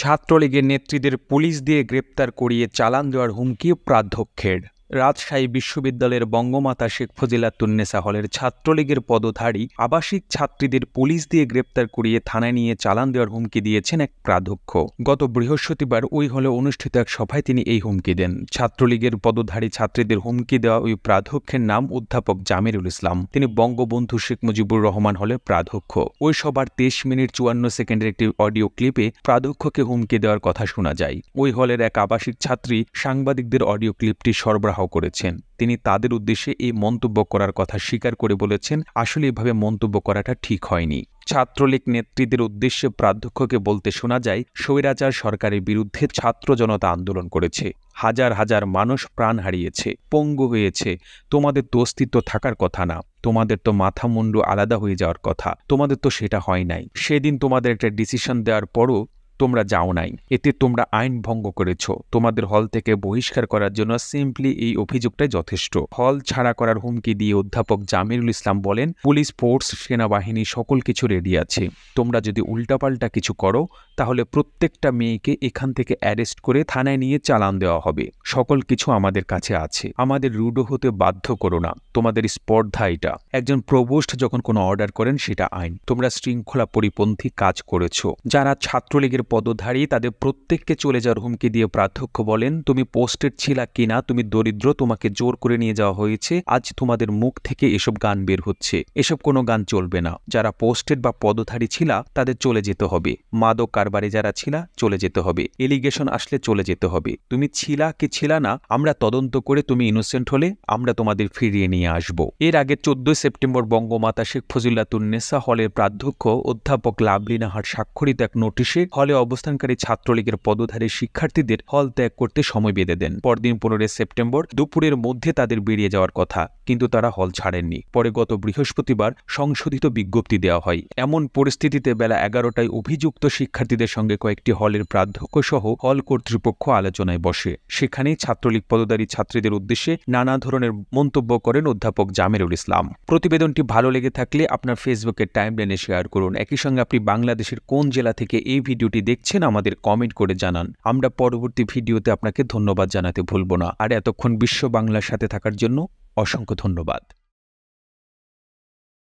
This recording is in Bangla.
ছাত্রলীগের নেত্রীদের পুলিশ দিয়ে গ্রেপ্তার করিয়ে চালান দেওয়ার হুমকি প্রাধ্যক্ষের রাজশাহী বিশ্ববিদ্যালয়ের বঙ্গমাতা শেখ ফজিলাতুন্নেসা হলের ছাত্রলীগের পদধারী আবাসিক ছাত্রীদের পুলিশ দিয়ে গ্রেপ্তার করিয়ে থানায় নিয়ে চালান দেওয়ার হুমকি দিয়েছেন এক প্রাধ্যক্ষ গত বৃহস্পতিবার ওই হলে অনুষ্ঠিত এক সভায় তিনি এই হুমকি দেন ছাত্রলীগের পদধারী ছাত্রীদের হুমকি দেওয়া ওই প্রাধ্যক্ষের নাম অধ্যাপক জামিরুল ইসলাম তিনি বঙ্গবন্ধু শেখ মুজিবুর রহমান হলের প্রাধ্যক্ষ ওই সবার তেইশ মিনিট চুয়ান্ন সেকেন্ডের একটি অডিও ক্লিপে প্রাধ্যক্ষকে হুমকি দেওয়ার কথা শোনা যায় ওই হলের এক আবাসিক ছাত্রী সাংবাদিকদের অডিও ক্লিপটি সরবরাহ দাহ করেছেন তিনি তাদের উদ্দেশ্যে এই মন্তব্য করার কথা স্বীকার করে বলেছেন আসলে এভাবে মন্তব্য করাটা ঠিক হয়নি ছাত্রলীগ নেত্রীদের উদ্দেশ্যে প্রাধ্যক্ষকে বলতে শোনা যায় স্বৈরাচার সরকারের বিরুদ্ধে ছাত্র জনতা আন্দোলন করেছে হাজার হাজার মানুষ প্রাণ হারিয়েছে পঙ্গু হয়েছে তোমাদের তো অস্তিত্ব থাকার কথা না তোমাদের তো মাথা মুন্ডু আলাদা হয়ে যাওয়ার কথা তোমাদের তো সেটা হয় নাই সেদিন তোমাদের একটা ডিসিশন দেওয়ার পরও তোমরা যাও নাই এতে তোমরা আইন ভঙ্গ করেছ তোমাদের হল থেকে বহিষ্কার করার জন্য সিম্পলি এই অভিযোগটাই যথেষ্ট হল ছাড়া করার হুমকি দিয়ে অধ্যাপক জামিরুল ইসলাম বলেন পুলিশ ফোর্স সেনাবাহিনী সকল কিছু রেডি আছে তোমরা যদি উল্টাপাল্টা কিছু করো তাহলে প্রত্যেকটা মেয়েকে এখান থেকে অ্যারেস্ট করে থানায় নিয়ে চালান দেওয়া হবে সকল কিছু আমাদের কাছে আছে আমাদের রুডো হতে বাধ্য করো না তোমাদের স্পর্ধা এটা একজন প্রবোস্ট যখন কোনো অর্ডার করেন সেটা আইন তোমরা শৃঙ্খলা পরিপন্থী কাজ করেছ যারা ছাত্রলীগের পদধারী তাদের প্রত্যেককে চলে যাওয়ার হুমকি দিয়ে প্রাধ্যক্ষ বলেন তুমি পোস্টেড ছিলা কিনা তুমি দরিদ্র তোমাকে জোর করে নিয়ে যাওয়া হয়েছে আজ তোমাদের মুখ থেকে এসব গান বের হচ্ছে এসব কোনো গান চলবে না যারা পোস্টেড বা পদধারী ছিলা তাদের চলে যেতে হবে মাদক কারবারে যারা ছিলা চলে যেতে হবে এলিগেশন আসলে চলে যেতে হবে তুমি ছিলা কি ছিলা না আমরা তদন্ত করে তুমি ইনোসেন্ট হলে আমরা তোমাদের ফিরিয়ে নিয়ে নিয়ে আসব এর আগে চোদ্দই সেপ্টেম্বর বঙ্গমাতা শেখ ফজিলাতুন্নেসা হলের প্রাধ্যক্ষ অধ্যাপক লাভলিনা হাট স্বাক্ষরিত এক নোটিশে হলে অবস্থানকারী ছাত্রলীগের পদধারী শিক্ষার্থীদের হল ত্যাগ করতে সময় বেঁধে দেন পরদিন পনেরোই সেপ্টেম্বর দুপুরের মধ্যে তাদের বেরিয়ে যাওয়ার কথা কিন্তু তারা হল ছাড়েননি পরে গত বৃহস্পতিবার সংশোধিত বিজ্ঞপ্তি দেওয়া হয় এমন পরিস্থিতিতে বেলা এগারোটায় অভিযুক্ত শিক্ষার্থীদের সঙ্গে কয়েকটি হলের প্রাধ্যক্ষ সহ হল কর্তৃপক্ষ আলোচনায় বসে সেখানেই ছাত্রলীগ পদধারী ছাত্রীদের উদ্দেশ্যে নানা ধরনের মন্তব্য করেন অধ্যাপক জামিরুল ইসলাম প্রতিবেদনটি ভালো লেগে থাকলে আপনার ফেসবুকের টাইমলাইনে শেয়ার করুন একই সঙ্গে আপনি বাংলাদেশের কোন জেলা থেকে এই ভিডিওটি দেখছেন আমাদের কমেন্ট করে জানান আমরা পরবর্তী ভিডিওতে আপনাকে ধন্যবাদ জানাতে ভুলব না আর এতক্ষণ বিশ্ব বাংলার সাথে থাকার জন্য অসংখ্য ধন্যবাদ